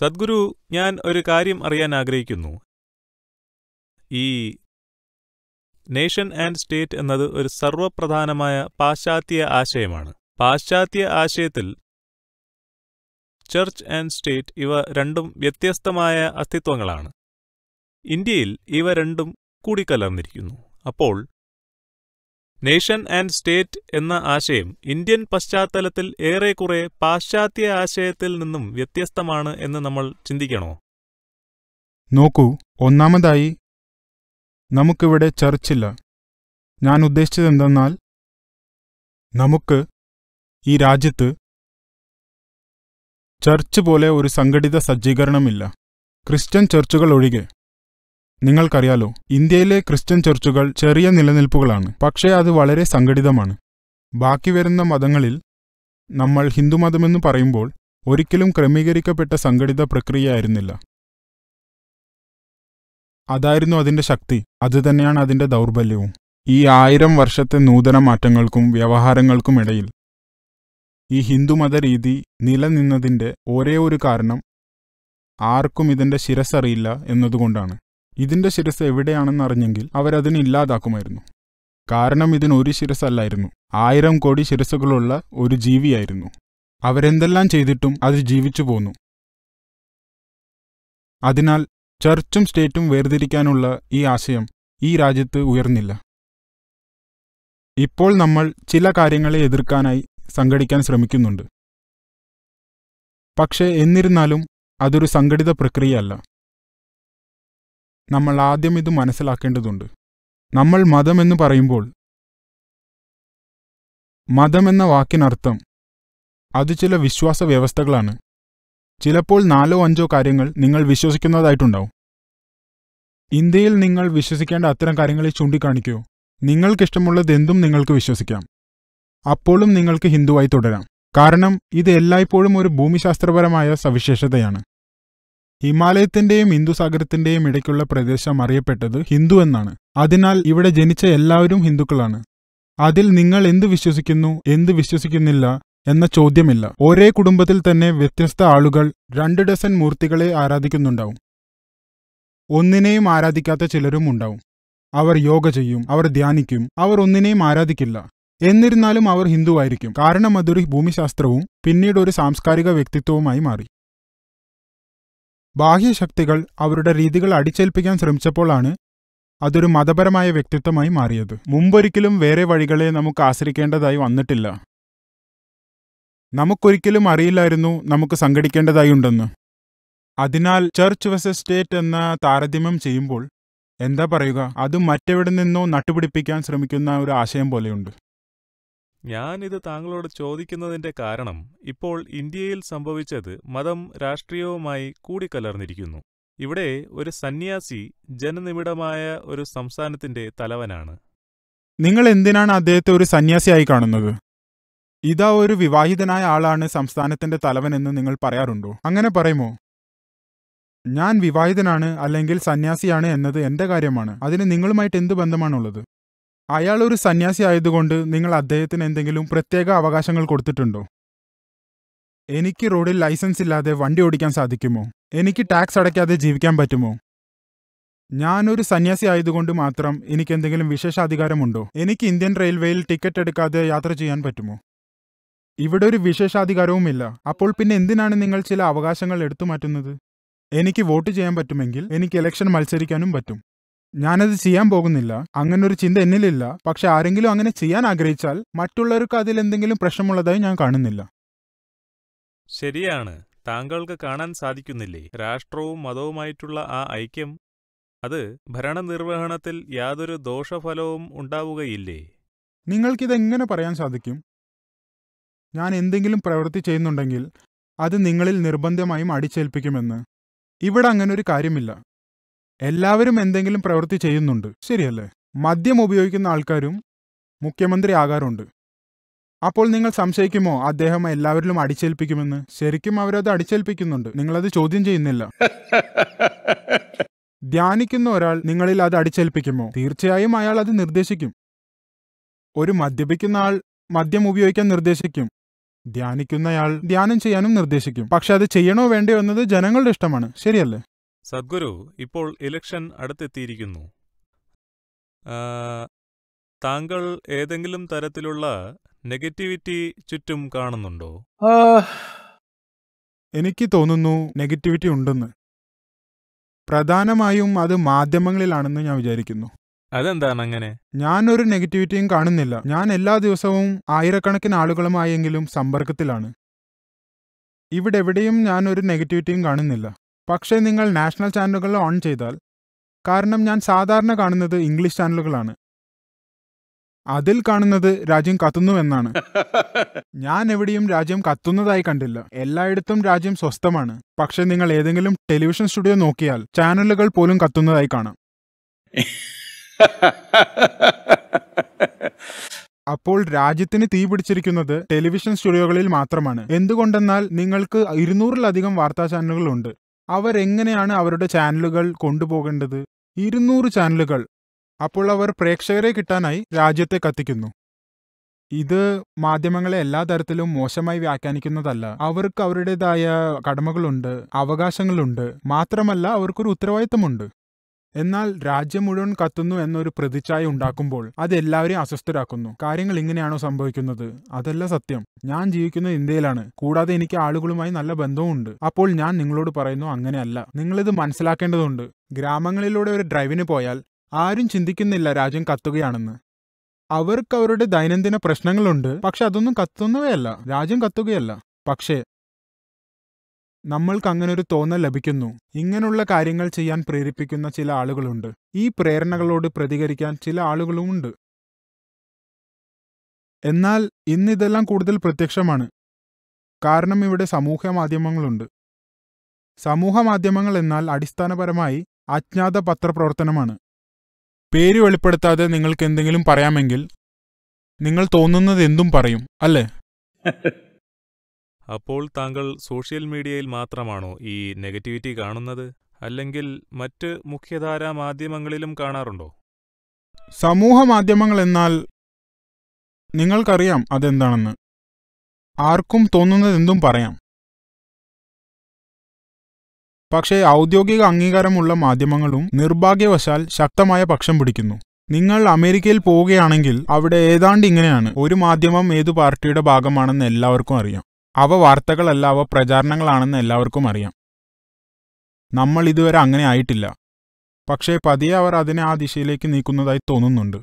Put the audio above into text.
സദ്ഗുരു ഞാൻ ഒരു കാര്യം അറിയാൻ ആഗ്രഹിക്കുന്നു ഈ നേഷൻ ആൻഡ് സ്റ്റേറ്റ് എന്നത് ഒരു സർവപ്രധാനമായ പാശ്ചാത്യ ആശയമാണ് പാശ്ചാത്യ ആശയത്തിൽ ചർച്ച് ആൻഡ് സ്റ്റേറ്റ് ഇവ രണ്ടും വ്യത്യസ്തമായ അസ്തിത്വങ്ങളാണ് ഇന്ത്യയിൽ ഇവ രണ്ടും കൂടിക്കലർന്നിരിക്കുന്നു അപ്പോൾ നേഷൻ ആൻഡ് സ്റ്റേറ്റ് എന്ന ആശയം ഇന്ത്യൻ പശ്ചാത്തലത്തിൽ ഏറെക്കുറെ പാശ്ചാത്യ ആശയത്തിൽ നിന്നും വ്യത്യസ്തമാണ് എന്ന് നമ്മൾ ചിന്തിക്കണോ നോക്കൂ ഒന്നാമതായി നമുക്കിവിടെ ചർച്ചില്ല ഞാൻ ഉദ്ദേശിച്ചത് എന്തെന്നാൽ നമുക്ക് ഈ രാജ്യത്ത് ചർച്ച് പോലെ ഒരു സംഘടിത സജ്ജീകരണമില്ല ക്രിസ്ത്യൻ ചർച്ചുകൾ ഒഴികെ നിങ്ങൾക്കറിയാലോ ഇന്ത്യയിലെ ക്രിസ്ത്യൻ ചർച്ചുകൾ ചെറിയ നിലനിൽപ്പുകളാണ് പക്ഷേ അത് വളരെ സംഘടിതമാണ് ബാക്കി വരുന്ന മതങ്ങളിൽ നമ്മൾ ഹിന്ദുമതമെന്ന് പറയുമ്പോൾ ഒരിക്കലും ക്രമീകരിക്കപ്പെട്ട സംഘടിത പ്രക്രിയയായിരുന്നില്ല അതായിരുന്നു അതിന്റെ ശക്തി അതുതന്നെയാണ് അതിന്റെ ദൗർബല്യവും ഈ ആയിരം വർഷത്തെ നൂതന മാറ്റങ്ങൾക്കും വ്യവഹാരങ്ങൾക്കും ഇടയിൽ ഈ ഹിന്ദുമത രീതി നിലനിന്നതിന്റെ ഒരേ ഒരു കാരണം ആർക്കും ഇതിന്റെ ശിരസറിയില്ല എന്നതുകൊണ്ടാണ് ഇതിന്റെ ശിരസ് എവിടെയാണെന്ന് അറിഞ്ഞെങ്കിൽ അവരതിനെ ഇല്ലാതാക്കുമായിരുന്നു കാരണം ഇതിനൊരു ഒരു ശിരസല്ലായിരുന്നു ആയിരം കോടി ശിരസുകളുള്ള ഒരു ജീവിയായിരുന്നു അവരെന്തെല്ലാം ചെയ്തിട്ടും അത് ജീവിച്ചു പോന്നു അതിനാൽ ചർച്ചും സ്റ്റേറ്റും വേർതിരിക്കാനുള്ള ഈ ആശയം ഈ രാജ്യത്ത് ഉയർന്നില്ല ഇപ്പോൾ നമ്മൾ ചില കാര്യങ്ങളെ എതിർക്കാനായി സംഘടിക്കാൻ ശ്രമിക്കുന്നുണ്ട് പക്ഷേ എന്നിരുന്നാലും അതൊരു സംഘടിത പ്രക്രിയയല്ല നമ്മൾ ആദ്യം ഇത് മനസ്സിലാക്കേണ്ടതുണ്ട് നമ്മൾ മതമെന്ന് പറയുമ്പോൾ മതമെന്ന വാക്കിനർത്ഥം അത് ചില വിശ്വാസ വ്യവസ്ഥകളാണ് ചിലപ്പോൾ നാലോ അഞ്ചോ കാര്യങ്ങൾ നിങ്ങൾ വിശ്വസിക്കുന്നതായിട്ടുണ്ടാവും ഇന്ത്യയിൽ നിങ്ങൾ വിശ്വസിക്കേണ്ട അത്തരം കാര്യങ്ങളെ ചൂണ്ടിക്കാണിക്കൂ നിങ്ങൾക്കിഷ്ടമുള്ളത് എന്തും നിങ്ങൾക്ക് വിശ്വസിക്കാം അപ്പോഴും നിങ്ങൾക്ക് ഹിന്ദുവായി തുടരാം കാരണം ഇത് എല്ലായ്പ്പോഴും ഒരു ഭൂമിശാസ്ത്രപരമായ സവിശേഷതയാണ് ഹിമാലയത്തിന്റെയും ഹിന്ദുസാഗരത്തിന്റെയും ഇടയ്ക്കുള്ള പ്രദേശം അറിയപ്പെട്ടത് ഹിന്ദു എന്നാണ് അതിനാൽ ഇവിടെ ജനിച്ച എല്ലാവരും ഹിന്ദുക്കളാണ് അതിൽ നിങ്ങൾ എന്ത് വിശ്വസിക്കുന്നു എന്ത് വിശ്വസിക്കുന്നില്ല എന്ന ചോദ്യമില്ല ഒരേ കുടുംബത്തിൽ തന്നെ വ്യത്യസ്ത ആളുകൾ രണ്ട് ഡസൻ മൂർത്തികളെ ആരാധിക്കുന്നുണ്ടാവും ഒന്നിനെയും ആരാധിക്കാത്ത ചിലരും ഉണ്ടാവും അവർ യോഗ ചെയ്യും അവർ ധ്യാനിക്കും അവർ ഒന്നിനെയും ആരാധിക്കില്ല എന്നിരുന്നാലും അവർ ഹിന്ദുവായിരിക്കും കാരണം അതൊരു ഭൂമിശാസ്ത്രവും പിന്നീട് ഒരു സാംസ്കാരിക വ്യക്തിത്വവുമായി മാറി ബാഹ്യശക്തികൾ അവരുടെ രീതികൾ അടിച്ചേൽപ്പിക്കാൻ ശ്രമിച്ചപ്പോഴാണ് അതൊരു മതപരമായ വ്യക്തിത്വമായി മാറിയത് മുമ്പൊരിക്കലും വേറെ വഴികളെ നമുക്ക് ആശ്രയിക്കേണ്ടതായി വന്നിട്ടില്ല നമുക്കൊരിക്കലും അറിയില്ലായിരുന്നു നമുക്ക് സംഘടിക്കേണ്ടതായി ഉണ്ടെന്ന് അതിനാൽ ചർച്ച് വെസസ് സ്റ്റേറ്റ് എന്ന താരതമ്യം ചെയ്യുമ്പോൾ എന്താ പറയുക അത് മറ്റെവിടെ നിന്നോ നട്ടുപിടിപ്പിക്കാൻ ശ്രമിക്കുന്ന ഒരു ആശയം പോലെയുണ്ട് ഞാനിത് താങ്കളോട് ചോദിക്കുന്നതിന്റെ കാരണം ഇപ്പോൾ ഇന്ത്യയിൽ സംഭവിച്ചത് മതം രാഷ്ട്രീയവുമായി കൂടിക്കലർന്നിരിക്കുന്നു ഇവിടെ ഒരു സന്യാസി ജനനിബിഡമായ ഒരു സംസ്ഥാനത്തിന്റെ തലവനാണ് നിങ്ങൾ എന്തിനാണ് അദ്ദേഹത്തെ ഒരു സന്യാസിയായി കാണുന്നത് ഇതാ ഒരു വിവാഹിതനായ ആളാണ് സംസ്ഥാനത്തിന്റെ തലവൻ എന്ന് നിങ്ങൾ പറയാറുണ്ടോ അങ്ങനെ പറയുമോ ഞാൻ വിവാഹിതനാണ് അല്ലെങ്കിൽ സന്യാസിയാണ് എന്നത് എന്റെ കാര്യമാണ് അതിന് നിങ്ങളുമായിട്ട് എന്ത് ബന്ധമാണുള്ളത് അയാൾ ഒരു സന്യാസി ആയതുകൊണ്ട് നിങ്ങൾ അദ്ദേഹത്തിന് എന്തെങ്കിലും പ്രത്യേക അവകാശങ്ങൾ കൊടുത്തിട്ടുണ്ടോ എനിക്ക് റോഡിൽ ലൈസൻസ് ഇല്ലാതെ വണ്ടി ഓടിക്കാൻ സാധിക്കുമോ എനിക്ക് ടാക്സ് അടയ്ക്കാതെ ജീവിക്കാൻ പറ്റുമോ ഞാനൊരു സന്യാസി ആയതുകൊണ്ട് മാത്രം എനിക്ക് എന്തെങ്കിലും വിശേഷാധികാരമുണ്ടോ എനിക്ക് ഇന്ത്യൻ റെയിൽവേയിൽ ടിക്കറ്റ് എടുക്കാതെ യാത്ര ചെയ്യാൻ പറ്റുമോ ഇവിടെ ഒരു വിശേഷാധികാരവുമില്ല അപ്പോൾ പിന്നെ എന്തിനാണ് നിങ്ങൾ ചില അവകാശങ്ങൾ എടുത്തു മാറ്റുന്നത് എനിക്ക് വോട്ട് ചെയ്യാൻ പറ്റുമെങ്കിൽ എനിക്ക് ഇലക്ഷൻ മത്സരിക്കാനും പറ്റും ഞാനത് ചെയ്യാൻ പോകുന്നില്ല അങ്ങനൊരു ചിന്ത എന്നിലില്ല പക്ഷെ ആരെങ്കിലും അങ്ങനെ ചെയ്യാൻ ആഗ്രഹിച്ചാൽ മറ്റുള്ളവർക്ക് അതിൽ എന്തെങ്കിലും പ്രശ്നമുള്ളതായി ഞാൻ കാണുന്നില്ല ശരിയാണ് താങ്കൾക്ക് കാണാൻ സാധിക്കുന്നില്ലേ രാഷ്ട്രവും മതവുമായിട്ടുള്ള ആ ഐക്യം അത് ഭരണനിർവഹണത്തിൽ യാതൊരു ദോഷഫലവും ഉണ്ടാവുകയില്ലേ നിങ്ങൾക്കിതെങ്ങനെ പറയാൻ സാധിക്കും ഞാൻ എന്തെങ്കിലും പ്രവൃത്തി ചെയ്യുന്നുണ്ടെങ്കിൽ അത് നിങ്ങളിൽ നിർബന്ധമായും അടിച്ചേൽപ്പിക്കുമെന്ന് ഇവിടെ അങ്ങനൊരു കാര്യമില്ല എല്ലാവരും എന്തെങ്കിലും പ്രവൃത്തി ചെയ്യുന്നുണ്ട് ശരിയല്ലേ മദ്യം ഉപയോഗിക്കുന്ന ആൾക്കാരും മുഖ്യമന്ത്രി ആകാറുണ്ട് അപ്പോൾ നിങ്ങൾ സംശയിക്കുമോ അദ്ദേഹം എല്ലാവരിലും അടിച്ചേൽപ്പിക്കുമെന്ന് ശരിക്കും അവരത് അടിച്ചേൽപ്പിക്കുന്നുണ്ട് നിങ്ങളത് ചോദ്യം ചെയ്യുന്നില്ല ധ്യാനിക്കുന്ന ഒരാൾ നിങ്ങളിൽ അത് അടിച്ചേൽപ്പിക്കുമോ തീർച്ചയായും അയാൾ അത് നിർദ്ദേശിക്കും ഒരു മദ്യപിക്കുന്ന ആൾ മദ്യം ഉപയോഗിക്കാൻ നിർദ്ദേശിക്കും ധ്യാനിക്കുന്നയാൾ ധ്യാനം ചെയ്യാനും നിർദ്ദേശിക്കും പക്ഷെ അത് ചെയ്യണോ വേണ്ടയോ എന്നത് ജനങ്ങളുടെ ഇഷ്ടമാണ് ശരിയല്ലേ സദ്ഗുരു ഇപ്പോൾ ഇലക്ഷൻ അടുത്തെത്തിയിരിക്കുന്നു താങ്കൾ ഏതെങ്കിലും തരത്തിലുള്ള നെഗറ്റിവിറ്റി ചുറ്റും കാണുന്നുണ്ടോ എനിക്ക് തോന്നുന്നു നെഗറ്റിവിറ്റി ഉണ്ടെന്ന് പ്രധാനമായും അത് മാധ്യമങ്ങളിലാണെന്ന് ഞാൻ വിചാരിക്കുന്നു അതെന്താണ് അങ്ങനെ ഞാനൊരു നെഗറ്റിവിറ്റിയും കാണുന്നില്ല ഞാൻ എല്ലാ ദിവസവും ആയിരക്കണക്കിന് ആളുകളുമായെങ്കിലും സമ്പർക്കത്തിലാണ് ഇവിടെ എവിടെയും ഞാൻ ഒരു നെഗറ്റിവിറ്റിയും കാണുന്നില്ല പക്ഷേ നിങ്ങൾ നാഷണൽ ചാനലുകൾ ഓൺ ചെയ്താൽ കാരണം ഞാൻ സാധാരണ കാണുന്നത് ഇംഗ്ലീഷ് ചാനലുകളാണ് അതിൽ കാണുന്നത് രാജ്യം കത്തുന്നു എന്നാണ് ഞാൻ എവിടെയും രാജ്യം കത്തുന്നതായി കണ്ടില്ല എല്ലായിടത്തും രാജ്യം സ്വസ്ഥമാണ് പക്ഷെ നിങ്ങൾ ഏതെങ്കിലും ടെലിവിഷൻ സ്റ്റുഡിയോ നോക്കിയാൽ ചാനലുകൾ പോലും കത്തുന്നതായി കാണാം അപ്പോൾ രാജ്യത്തിന് തീ പിടിച്ചിരിക്കുന്നത് ടെലിവിഷൻ സ്റ്റുഡിയോകളിൽ മാത്രമാണ് എന്തുകൊണ്ടെന്നാൽ നിങ്ങൾക്ക് ഇരുന്നൂറിലധികം വാർത്താ ചാനലുകളുണ്ട് അവരെങ്ങനെയാണ് അവരുടെ ചാനലുകൾ കൊണ്ടുപോകേണ്ടത് ഇരുന്നൂറ് ചാനലുകൾ അപ്പോൾ അവർ പ്രേക്ഷകരെ കിട്ടാനായി രാജ്യത്തെ കത്തിക്കുന്നു ഇത് മാധ്യമങ്ങളെ എല്ലാ തരത്തിലും മോശമായി വ്യാഖ്യാനിക്കുന്നതല്ല അവർക്ക് അവരുടേതായ കടമകളുണ്ട് അവകാശങ്ങളുണ്ട് മാത്രമല്ല അവർക്കൊരു ഉത്തരവാദിത്തമുണ്ട് എന്നാൽ രാജ്യം മുഴുവൻ കത്തുന്നു എന്നൊരു പ്രതിച്ഛായ ഉണ്ടാക്കുമ്പോൾ അത് എല്ലാവരെയും അസ്വസ്ഥരാക്കുന്നു കാര്യങ്ങൾ ഇങ്ങനെയാണോ സംഭവിക്കുന്നത് അതല്ല സത്യം ഞാൻ ജീവിക്കുന്നത് ഇന്ത്യയിലാണ് കൂടാതെ എനിക്ക് ആളുകളുമായി നല്ല ബന്ധവുമുണ്ട് അപ്പോൾ ഞാൻ നിങ്ങളോട് പറയുന്നു അങ്ങനെയല്ല നിങ്ങളിത് മനസ്സിലാക്കേണ്ടതുണ്ട് ഗ്രാമങ്ങളിലൂടെ ഒരു ഡ്രൈവിന് പോയാൽ ആരും ചിന്തിക്കുന്നില്ല രാജ്യം കത്തുകയാണെന്ന് അവർക്ക് അവരുടെ ദൈനംദിന പ്രശ്നങ്ങളുണ്ട് പക്ഷെ അതൊന്നും കത്തുന്നവയല്ല രാജ്യം കത്തുകയല്ല പക്ഷേ നമ്മൾക്ക് ഒരു തോന്നൽ ലഭിക്കുന്നു ഇങ്ങനെയുള്ള കാര്യങ്ങൾ ചെയ്യാൻ പ്രേരിപ്പിക്കുന്ന ചില ആളുകളുണ്ട് ഈ പ്രേരണകളോട് പ്രതികരിക്കാൻ ചില ആളുകളുമുണ്ട് എന്നാൽ ഇന്നിതെല്ലാം കൂടുതൽ പ്രത്യക്ഷമാണ് കാരണം ഇവിടെ സമൂഹ മാധ്യമങ്ങളുണ്ട് സമൂഹ മാധ്യമങ്ങൾ എന്നാൽ അടിസ്ഥാനപരമായി അജ്ഞാത പത്രപ്രവർത്തനമാണ് പേര് വെളിപ്പെടുത്താതെ നിങ്ങൾക്ക് എന്തെങ്കിലും പറയാമെങ്കിൽ നിങ്ങൾ തോന്നുന്നത് എന്തും പറയും അല്ലേ അപ്പോൾ താങ്കൾ സോഷ്യൽ മീഡിയയിൽ മാത്രമാണോ ഈ നെഗറ്റിവിറ്റി കാണുന്നത് അല്ലെങ്കിൽ മറ്റ് മുഖ്യധാരാ മാധ്യമങ്ങളിലും കാണാറുണ്ടോ സമൂഹ മാധ്യമങ്ങൾ എന്നാൽ നിങ്ങൾക്കറിയാം അതെന്താണെന്ന് ആർക്കും തോന്നുന്നതെന്തും പറയാം പക്ഷേ ഔദ്യോഗിക അംഗീകാരമുള്ള മാധ്യമങ്ങളും നിർഭാഗ്യവശാൽ ശക്തമായ പക്ഷം പിടിക്കുന്നു നിങ്ങൾ അമേരിക്കയിൽ പോവുകയാണെങ്കിൽ അവിടെ ഏതാണ്ട് ഇങ്ങനെയാണ് ഒരു മാധ്യമം ഏതു പാർട്ടിയുടെ ഭാഗമാണെന്ന് എല്ലാവർക്കും അറിയാം അവ വാർത്തകളല്ല അവ പ്രചാരണങ്ങളാണെന്ന് എല്ലാവർക്കും അറിയാം നമ്മൾ ഇതുവരെ അങ്ങനെ ആയിട്ടില്ല പക്ഷേ പതിയെ അവർ അതിനെ ആ ദിശയിലേക്ക് നീക്കുന്നതായി തോന്നുന്നുണ്ട്